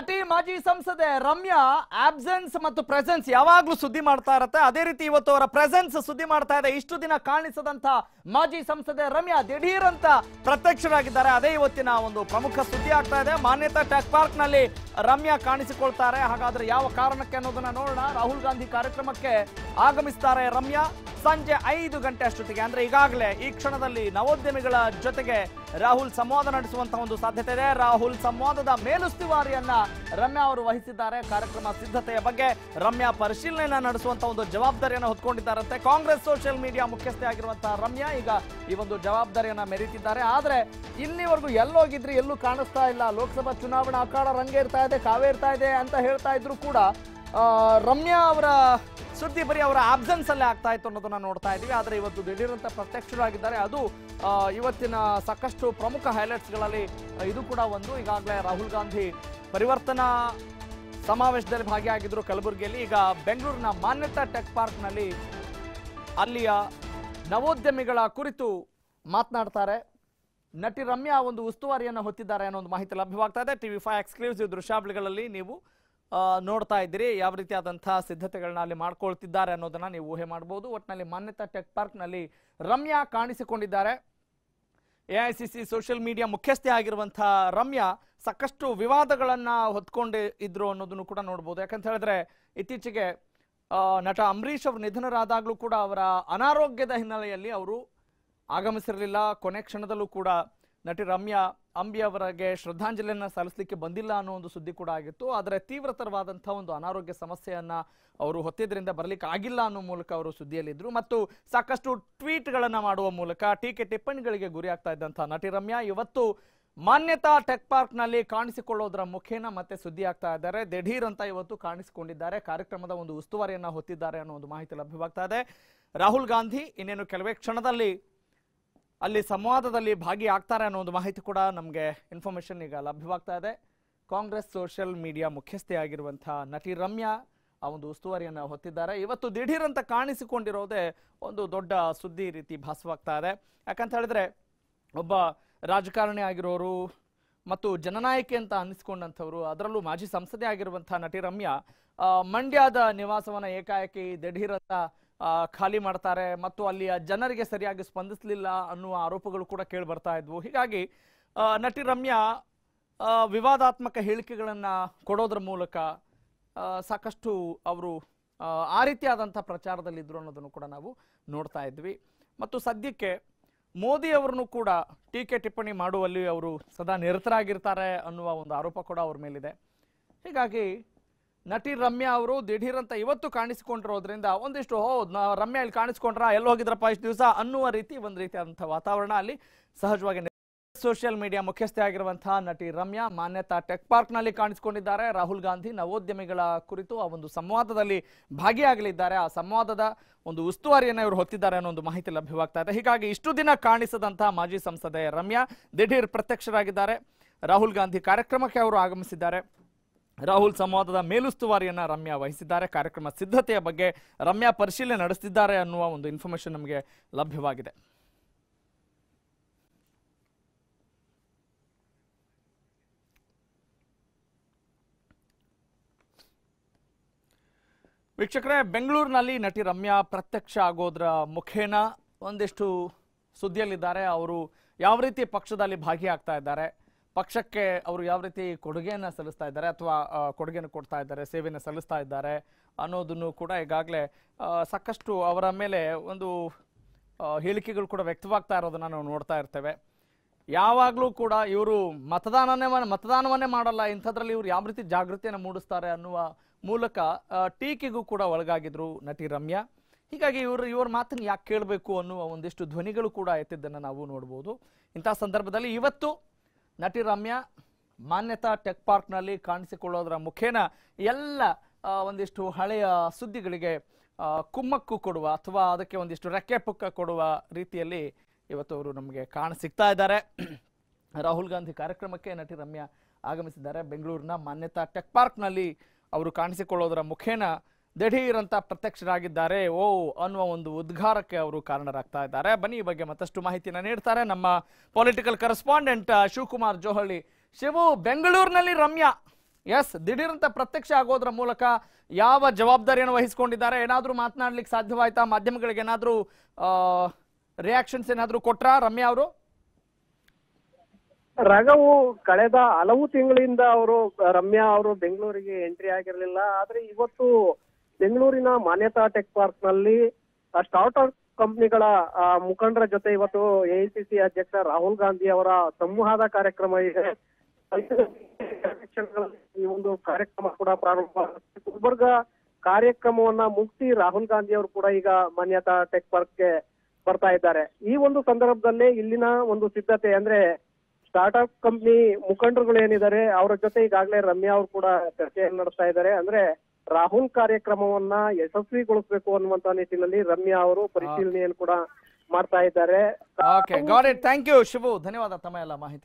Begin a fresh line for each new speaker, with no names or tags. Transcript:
ಪ್ರತಿ ಮಾಜಿ ಸಂಸದೆ ರಮ್ಯಾ ಆಬ್ಸೆನ್ಸ್ ಮತ್ತು ಪ್ರೆಸೆನ್ಸ್ ಯಾವಾಗ್ಲೂ ಸುದ್ದಿ ಮಾಡ್ತಾ ಇರತ್ತೆ ಅದೇ ರೀತಿ ಇವತ್ತು ಅವರ ಪ್ರೆಸೆನ್ಸ್ ಸುದ್ದಿ ಮಾಡ್ತಾ ಇದೆ ಇಷ್ಟು ದಿನ ಕಾಣಿಸದಂತ ಮಾಜಿ ಸಂಸದೆ ರಮ್ಯಾ ಅಂತ ಪ್ರತ್ಯಕ್ಷರಾಗಿದ್ದಾರೆ ಅದೇ ಇವತ್ತಿನ ಒಂದು ಪ್ರಮುಖ ಸುದ್ದಿ ಆಗ್ತಾ ಇದೆ ಮಾನ್ಯತಾ ಟ್ಯಾಕ್ ಪಾರ್ಕ್ ನಲ್ಲಿ ರಮ್ಯಾ ಕಾಣಿಸಿಕೊಳ್ತಾರೆ ಹಾಗಾದ್ರೆ ಯಾವ ಕಾರಣಕ್ಕೆ ಅನ್ನೋದನ್ನ ನೋಡೋಣ ರಾಹುಲ್ ಗಾಂಧಿ ಕಾರ್ಯಕ್ರಮಕ್ಕೆ ಆಗಮಿಸ್ತಾರೆ ರಮ್ಯಾ ಸಂಜೆ ಐದು ಗಂಟೆ ಅಷ್ಟೊತ್ತಿಗೆ ಅಂದ್ರೆ ಈಗಾಗಲೇ ಈ ಕ್ಷಣದಲ್ಲಿ ನವೋದ್ಯಮಿಗಳ ಜೊತೆಗೆ ರಾಹುಲ್ ಸಂವಾದ ನಡೆಸುವಂತಹ ಒಂದು ಸಾಧ್ಯತೆ ಇದೆ ರಾಹುಲ್ ಸಂವಾದದ ಮೇಲುಸ್ತುವಾರಿಯನ್ನ ರಮ್ಯಾ ಅವರು ವಹಿಸಿದ್ದಾರೆ ಕಾರ್ಯಕ್ರಮ ಸಿದ್ಧತೆಯ ಬಗ್ಗೆ ರಮ್ಯಾ ಪರಿಶೀಲನೆಯನ್ನ ನಡೆಸುವಂತಹ ಒಂದು ಜವಾಬ್ದಾರಿಯನ್ನು ಹೊತ್ಕೊಂಡಿದ್ದಾರಂತೆ ಕಾಂಗ್ರೆಸ್ ಸೋಷಿಯಲ್ ಮೀಡಿಯಾ ಮುಖ್ಯಸ್ಥೆ ಆಗಿರುವಂತಹ ರಮ್ಯಾ ಈಗ ಈ ಒಂದು ಜವಾಬ್ದಾರಿಯನ್ನ ಮೆರೀತಿದ್ದಾರೆ ಆದ್ರೆ ಇಲ್ಲಿವರೆಗೂ ಎಲ್ಲೋಗಿದ್ರಿ ಎಲ್ಲೂ ಕಾಣಿಸ್ತಾ ಇಲ್ಲ ಲೋಕಸಭಾ ಚುನಾವಣಾ ಅಖಾಡ ರಂಗೇರ್ತಾ ಇದೆ ಕಾವೇರ್ತಾ ಇದೆ ಅಂತ ಹೇಳ್ತಾ ಇದ್ರು ಕೂಡ ರಮ್ಯಾ ಅವರ ಸುದ್ದಿ ಬರೀ ಅವರ ಆಬ್ಸೆನ್ಸ್ ಅಲ್ಲಿ ಆಗ್ತಾ ಇತ್ತು ಅನ್ನೋದನ್ನ ನೋಡ್ತಾ ಇದ್ದೀವಿ ಆದರೆ ಇವತ್ತು ದಿಢೀರಂತ ಪ್ರತ್ಯಕ್ಷರಾಗಿದ್ದಾರೆ ಅದು ಇವತ್ತಿನ ಸಾಕಷ್ಟು ಪ್ರಮುಖ ಹೈಲೈಟ್ಸ್ಗಳಲ್ಲಿ ಇದು ಕೂಡ ಒಂದು ಈಗಾಗಲೇ ರಾಹುಲ್ ಗಾಂಧಿ ಪರಿವರ್ತನಾ ಸಮಾವೇಶದಲ್ಲಿ ಭಾಗಿಯಾಗಿದ್ರು ಕಲಬುರಗಿಯಲ್ಲಿ ಈಗ ಬೆಂಗಳೂರಿನ ಮಾನ್ಯತಾ ಟೆಕ್ ಪಾರ್ಕ್ನಲ್ಲಿ ಅಲ್ಲಿಯ ನವೋದ್ಯಮಿಗಳ ಕುರಿತು ಮಾತನಾಡ್ತಾರೆ ನಟಿ ರಮ್ಯಾ ಒಂದು ಉಸ್ತುವಾರಿಯನ್ನು ಹೊತ್ತಿದ್ದಾರೆ ಅನ್ನೋ ಒಂದು ಮಾಹಿತಿ ಲಭ್ಯವಾಗ್ತಾ ಇದೆ ಟಿವಿ ಫೈವ್ ಎಕ್ಸ್ಕ್ಲೂಸಿವ್ ದೃಶ್ಯಾವಳಿಗಳಲ್ಲಿ ನೀವು ನೋಡ್ತಾ ಇದ್ದೀರಿ ಯಾವ ರೀತಿಯಾದಂಥ ಸಿದ್ಧತೆಗಳನ್ನ ಅಲ್ಲಿ ಮಾಡ್ಕೊಳ್ತಿದ್ದಾರೆ ಅನ್ನೋದನ್ನ ನೀವು ಊಹೆ ಮಾಡಬಹುದು ಒಟ್ಟಿನಲ್ಲಿ ಮಾನ್ಯತಾ ಟೆಕ್ ಪಾರ್ಕ್ನಲ್ಲಿ ರಮ್ಯಾ ಕಾಣಿಸಿಕೊಂಡಿದ್ದಾರೆ ಎ ಸಿ ಸೋಷಿಯಲ್ ಮೀಡಿಯಾ ಮುಖ್ಯಸ್ಥೆ ಆಗಿರುವಂತಹ ರಮ್ಯಾ ಸಾಕಷ್ಟು ವಿವಾದಗಳನ್ನ ಹೊತ್ಕೊಂಡು ಇದ್ರು ಅನ್ನೋದನ್ನು ಕೂಡ ನೋಡ್ಬೋದು ಯಾಕಂತ ಹೇಳಿದ್ರೆ ಇತ್ತೀಚೆಗೆ ನಟ ಅಂಬರೀಷ್ ಅವರು ನಿಧನರಾದಾಗಲೂ ಕೂಡ ಅವರ ಅನಾರೋಗ್ಯದ ಹಿನ್ನೆಲೆಯಲ್ಲಿ ಅವರು ಆಗಮಿಸಿರಲಿಲ್ಲ ಕೊನೆ ಕ್ಷಣದಲ್ಲೂ ಕೂಡ ನಟಿ ರಮ್ಯಾ ಅಂಬಿ ಅವರಿಗೆ ಶ್ರದ್ಧಾಂಜಲಿಯನ್ನು ಸಲ್ಲಿಸಲಿಕ್ಕೆ ಬಂದಿಲ್ಲ ಅನ್ನೋ ಒಂದು ಸುದ್ದಿ ಕೂಡ ಆಗಿತ್ತು ಆದರೆ ತೀವ್ರತರವಾದಂಥ ಒಂದು ಅನಾರೋಗ್ಯ ಸಮಸ್ಯೆಯನ್ನು ಅವರು ಹೊತ್ತಿದ್ದರಿಂದ ಬರಲಿಕ್ಕೆ ಆಗಿಲ್ಲ ಅನ್ನೋ ಮೂಲಕ ಅವರು ಸುದ್ದಿಯಲ್ಲಿದ್ದರು ಮತ್ತು ಸಾಕಷ್ಟು ಟ್ವೀಟ್ಗಳನ್ನು ಮಾಡುವ ಮೂಲಕ ಟೀಕೆ ಟಿಪ್ಪಣಿಗಳಿಗೆ ಗುರಿಯಾಗ್ತಾ ಇದ್ದಂಥ ನಟಿ ರಮ್ಯಾ ಇವತ್ತು ಮಾನ್ಯತಾ ಟೆಕ್ ಪಾರ್ಕ್ನಲ್ಲಿ ಕಾಣಿಸಿಕೊಳ್ಳೋದ್ರ ಮುಖೇನ ಮತ್ತೆ ಸುದ್ದಿ ಆಗ್ತಾ ಇದ್ದಾರೆ ದಿಢೀರ್ ಅಂತ ಇವತ್ತು ಕಾಣಿಸಿಕೊಂಡಿದ್ದಾರೆ ಕಾರ್ಯಕ್ರಮದ ಒಂದು ಉಸ್ತುವಾರಿಯನ್ನು ಹೊತ್ತಿದ್ದಾರೆ ಅನ್ನೋ ಒಂದು ಮಾಹಿತಿ ಲಭ್ಯವಾಗ್ತಾ ಇದೆ ರಾಹುಲ್ ಗಾಂಧಿ ಇನ್ನೇನು ಕೆಲವೇ ಕ್ಷಣದಲ್ಲಿ ಅಲ್ಲಿ ಸಂವಾದದಲ್ಲಿ ಭಾಗಿಯಾಗ್ತಾರೆ ಅನ್ನೋ ಒಂದು ಮಾಹಿತಿ ಕೂಡ ನಮಗೆ ಇನ್ಫಾರ್ಮೇಷನ್ ಈಗ ಲಭ್ಯವಾಗ್ತಾ ಇದೆ ಕಾಂಗ್ರೆಸ್ ಸೋಷಿಯಲ್ ಮೀಡಿಯಾ ಮುಖ್ಯಸ್ಥೆಯಾಗಿರುವಂಥ ನಟಿ ರಮ್ಯಾ ಆ ಒಂದು ಉಸ್ತುವಾರಿಯನ್ನು ಹೊತ್ತಿದ್ದಾರೆ ಇವತ್ತು ದಿಢೀರ್ ಅಂತ ಕಾಣಿಸಿಕೊಂಡಿರೋದೇ ಒಂದು ದೊಡ್ಡ ಸುದ್ದಿ ರೀತಿ ಭಾಸವಾಗ್ತಾ ಇದೆ ಯಾಕಂತ ಹೇಳಿದ್ರೆ ಒಬ್ಬ ರಾಜಕಾರಣಿ ಆಗಿರೋರು ಮತ್ತು ಜನನಾಯಕಿ ಅಂತ ಅನ್ನಿಸ್ಕೊಂಡಂಥವ್ರು ಅದರಲ್ಲೂ ಮಾಜಿ ಸಂಸದೆ ಆಗಿರುವಂಥ ನಟಿ ರಮ್ಯಾ ಮಂಡ್ಯದ ನಿವಾಸವನ್ನು ಏಕಾಏಕಿ ಅಂತ ಖಾಲಿ ಮಾಡ್ತಾರೆ ಮತ್ತು ಅಲ್ಲಿಯ ಜನರಿಗೆ ಸರಿಯಾಗಿ ಸ್ಪಂದಿಸಲಿಲ್ಲ ಅನ್ನುವ ಆರೋಪಗಳು ಕೂಡ ಕೇಳಿ ಬರ್ತಾ ಇದ್ವು ಹೀಗಾಗಿ ನಟಿ ರಮ್ಯಾ ವಿವಾದಾತ್ಮಕ ಹೇಳಿಕೆಗಳನ್ನು ಕೊಡೋದ್ರ ಮೂಲಕ ಸಾಕಷ್ಟು ಅವರು ಆ ರೀತಿಯಾದಂಥ ಪ್ರಚಾರದಲ್ಲಿದ್ದರು ಅನ್ನೋದನ್ನು ಕೂಡ ನಾವು ನೋಡ್ತಾ ಇದ್ವಿ ಮತ್ತು ಸದ್ಯಕ್ಕೆ ಮೋದಿ ಅವರನ್ನು ಕೂಡ ಟೀಕೆ ಟಿಪ್ಪಣಿ ಮಾಡುವಲ್ಲಿ ಅವರು ಸದಾ ನಿರತರಾಗಿರ್ತಾರೆ ಅನ್ನುವ ಒಂದು ಆರೋಪ ಕೂಡ ಅವ್ರ ಮೇಲಿದೆ ಹೀಗಾಗಿ ನಟಿ ರಮ್ಯಾ ಅವರು ದಿಢೀರ್ ಅಂತ ಇವತ್ತು ಕಾಣಿಸಿಕೊಂಡಿರೋದ್ರಿಂದ ಒಂದಿಷ್ಟು ಹೌದು ನಾ ರಮ್ಯಾ ಇಲ್ಲಿ ಕಾಣಿಸ್ಕೊಂಡ್ರ ಎಲ್ಲಿ ಹೋಗಿದ್ರಪ್ಪ ಇಷ್ಟು ದಿವಸ ಅನ್ನುವ ರೀತಿ ಒಂದು ರೀತಿಯಾದಂಥ ವಾತಾವರಣ ಅಲ್ಲಿ ಸಹಜವಾಗಿ ಸೋಷಿಯಲ್ ಮೀಡಿಯಾ ಮುಖ್ಯಸ್ಥೆ ಆಗಿರುವಂತಹ ನಟಿ ರಮ್ಯಾ ಮಾನ್ಯತಾ ಟೆಕ್ ಪಾರ್ಕ್ನಲ್ಲಿ ಕಾಣಿಸಿಕೊಂಡಿದ್ದಾರೆ ರಾಹುಲ್ ಗಾಂಧಿ ನವೋದ್ಯಮಿಗಳ ಕುರಿತು ಆ ಒಂದು ಸಂವಾದದಲ್ಲಿ ಭಾಗಿಯಾಗಲಿದ್ದಾರೆ ಆ ಸಂವಾದದ ಒಂದು ಉಸ್ತುವಾರಿಯನ್ನು ಇವರು ಹೊತ್ತಿದ್ದಾರೆ ಅನ್ನೋ ಒಂದು ಮಾಹಿತಿ ಲಭ್ಯವಾಗ್ತಾ ಇದೆ ಹೀಗಾಗಿ ಇಷ್ಟು ದಿನ ಕಾಣಿಸದಂತಹ ಮಾಜಿ ಸಂಸದೆ ರಮ್ಯಾ ದಿಢೀರ್ ಪ್ರತ್ಯಕ್ಷರಾಗಿದ್ದಾರೆ ರಾಹುಲ್ ಗಾಂಧಿ ಕಾರ್ಯಕ್ರಮಕ್ಕೆ ಅವರು ಆಗಮಿಸಿದ್ದಾರೆ ರಾಹುಲ್ ಸಂವಾದದ ಮೇಲುಸ್ತುವಾರಿಯನ್ನ ರಮ್ಯಾ ವಹಿಸಿದ್ದಾರೆ ಕಾರ್ಯಕ್ರಮ ಸಿದ್ಧತೆಯ ಬಗ್ಗೆ ರಮ್ಯಾ ಪರಿಶೀಲನೆ ನಡೆಸುತ್ತಿದ್ದಾರೆ ಅನ್ನುವ ಒಂದು ಇನ್ಫಾರ್ಮೇಶನ್ ನಮಗೆ ಲಭ್ಯವಾಗಿದೆ ವೀಕ್ಷಕರೇ ಬೆಂಗಳೂರಿನಲ್ಲಿ ನಟಿ ರಮ್ಯಾ ಪ್ರತ್ಯಕ್ಷ ಆಗೋದ್ರ ಮುಖೇನ ಒಂದಿಷ್ಟು ಸುದ್ದಿಯಲ್ಲಿದ್ದಾರೆ ಅವರು ಯಾವ ರೀತಿ ಪಕ್ಷದಲ್ಲಿ ಭಾಗಿಯಾಗ್ತಾ ಇದ್ದಾರೆ ಪಕ್ಷಕ್ಕೆ ಅವರು ಯಾವ ರೀತಿ ಕೊಡುಗೆಯನ್ನು ಸಲ್ಲಿಸ್ತಾ ಇದ್ದಾರೆ ಅಥವಾ ಕೊಡುಗೆಯನ್ನು ಕೊಡ್ತಾ ಇದ್ದಾರೆ ಸೇವೆಯನ್ನು ಸಲ್ಲಿಸ್ತಾ ಇದ್ದಾರೆ ಅನ್ನೋದನ್ನು ಕೂಡ ಈಗಾಗಲೇ ಸಾಕಷ್ಟು ಅವರ ಮೇಲೆ ಒಂದು ಹೇಳಿಕೆಗಳು ಕೂಡ ವ್ಯಕ್ತವಾಗ್ತಾ ಇರೋದನ್ನು ನಾವು ನೋಡ್ತಾ ಇರ್ತೇವೆ ಯಾವಾಗಲೂ ಕೂಡ ಇವರು ಮತದಾನನೇ ಮತದಾನವನ್ನೇ ಮಾಡಲ್ಲ ಇಂಥದ್ರಲ್ಲಿ ಇವರು ಯಾವ ರೀತಿ ಜಾಗೃತಿಯನ್ನು ಮೂಡಿಸ್ತಾರೆ ಅನ್ನುವ ಮೂಲಕ ಟೀಕೆಗೂ ಕೂಡ ಒಳಗಾಗಿದ್ರು ನಟಿ ರಮ್ಯಾ ಹೀಗಾಗಿ ಇವರು ಇವರ ಮಾತನ್ನು ಯಾಕೆ ಕೇಳಬೇಕು ಅನ್ನುವ ಒಂದಿಷ್ಟು ಧ್ವನಿಗಳು ಕೂಡ ಎತ್ತಿದ್ದನ್ನು ನಾವು ನೋಡ್ಬೋದು ಇಂಥ ಸಂದರ್ಭದಲ್ಲಿ ಇವತ್ತು ನಟಿ ರಮ್ಯಾ ಮಾನ್ಯತಾ ಟೆಕ್ ಪಾರ್ಕ್ನಲ್ಲಿ ಕಾಣಿಸಿಕೊಳ್ಳೋದರ ಮುಖೇನ ಎಲ್ಲ ಒಂದಿಷ್ಟು ಹಳೆಯ ಸುದ್ದಿಗಳಿಗೆ ಕುಮ್ಮಕ್ಕು ಕೊಡುವ ಅಥವಾ ಅದಕ್ಕೆ ಒಂದಿಷ್ಟು ರೆಕ್ಕೆ ಪುಕ್ಕ ಕೊಡುವ ರೀತಿಯಲ್ಲಿ ಇವತ್ತು ಅವರು ನಮಗೆ ಕಾಣಸಿಗ್ತಾ ಇದ್ದಾರೆ ರಾಹುಲ್ ಗಾಂಧಿ ಕಾರ್ಯಕ್ರಮಕ್ಕೆ ನಟಿ ರಮ್ಯಾ ಆಗಮಿಸಿದ್ದಾರೆ ಬೆಂಗಳೂರಿನ ಮಾನ್ಯತಾ ಟೆಕ್ ಪಾರ್ಕ್ನಲ್ಲಿ ಅವರು ಕಾಣಿಸಿಕೊಳ್ಳೋದರ ಮುಖೇನ ದಿಢೀರಂತ ಪ್ರತ್ಯಕ್ಷರಾಗಿದ್ದಾರೆ ಓ ಅನ್ನುವ ಒಂದು ಉದ್ಘಾರಕ್ಕೆ ಅವರು ಕಾರಣರಾಗ್ತಾ ಇದ್ದಾರೆ ಬನ್ನಿ ಈ ಬಗ್ಗೆ ಮತ್ತಷ್ಟು ಮಾಹಿತಿನ ನೀಡ್ತಾರೆ ನಮ್ಮ ಪೊಲಿಟಿಕಲ್ ಕರೆಸ್ಪಾಂಡೆಂಟ್ ಶಿವಕುಮಾರ್ ಜೋಹಳ್ಳಿ ಶಿವು ಬೆಂಗಳೂರಿನಲ್ಲಿ ರಮ್ಯಾ ಎಸ್ ದಿಢೀರಂತ ಪ್ರತ್ಯಕ್ಷ ಆಗೋದ್ರ ಮೂಲಕ ಯಾವ ಜವಾಬ್ದಾರಿಯನ್ನು ವಹಿಸಿಕೊಂಡಿದ್ದಾರೆ ಏನಾದರೂ ಮಾತನಾಡ್ಲಿಕ್ಕೆ ಸಾಧ್ಯವಾಯ್ತಾ ಮಾಧ್ಯಮಗಳಿಗೆ ಏನಾದರೂ ರಿಯಾಕ್ಷನ್ಸ್ ಏನಾದರೂ ಕೊಟ್ರಾ ರಮ್ಯಾ ಅವರು
ರಘವು ಕಳೆದ ಹಲವು ತಿಂಗಳಿಂದ ಅವರು ರಮ್ಯಾ ಅವರು ಬೆಂಗಳೂರಿಗೆ ಎಂಟ್ರಿ ಆಗಿರಲಿಲ್ಲ ಆದ್ರೆ ಇವತ್ತು ಬೆಂಗಳೂರಿನ ಮಾನ್ಯತಾ ಟೆಕ್ ಪಾರ್ಕ್ ನಲ್ಲಿ ಸ್ಟಾರ್ಟ್ ಅಪ್ ಕಂಪ್ನಿಗಳ ಮುಖಂಡರ ಜೊತೆ ಇವತ್ತು ಎಐಸಿಸಿ ಅಧ್ಯಕ್ಷ ರಾಹುಲ್ ಗಾಂಧಿ ಅವರ ಸಂವಾದ ಕಾರ್ಯಕ್ರಮ ಇದೆ ಈ ಒಂದು ಕಾರ್ಯಕ್ರಮ ಕೂಡ ಪ್ರಾರಂಭ ಗುಲ್ಬರ್ಗ ಕಾರ್ಯಕ್ರಮವನ್ನ ಮುಗಿಸಿ ರಾಹುಲ್ ಗಾಂಧಿ ಅವರು ಕೂಡ ಈಗ ಮಾನ್ಯತಾ ಟೆಕ್ ಗೆ ಬರ್ತಾ ಇದ್ದಾರೆ ಈ ಒಂದು ಸಂದರ್ಭದಲ್ಲಿ ಇಲ್ಲಿನ ಒಂದು ಸಿದ್ಧತೆ ಅಂದ್ರೆ ಸ್ಟಾರ್ಟ್ಅಪ್ ಕಂಪ್ನಿ ಮುಖಂಡರುಗಳು ಏನಿದ್ದಾರೆ ಅವರ ಜೊತೆ ಈಗಾಗಲೇ ರಮ್ಯಾ ಅವರು ಕೂಡ ಚರ್ಚೆಯನ್ನು ನಡೆಸ್ತಾ ಇದ್ದಾರೆ ಅಂದ್ರೆ ರಾಹುಲ್ ಕಾರ್ಯಕ್ರಮವನ್ನ ಯಶಸ್ವಿಗೊಳಿಸಬೇಕು ಅನ್ನುವಂತ ನಿಟ್ಟಿನಲ್ಲಿ ರಮ್ಯಾ ಅವರು ಪರಿಶೀಲನೆಯನ್ನು ಕೂಡ ಮಾಡ್ತಾ ಇದ್ದಾರೆ ಥ್ಯಾಂಕ್ ಯು
ಧನ್ಯವಾದ ತಮ್ಮ ಎಲ್ಲ ಮಾಹಿತಿ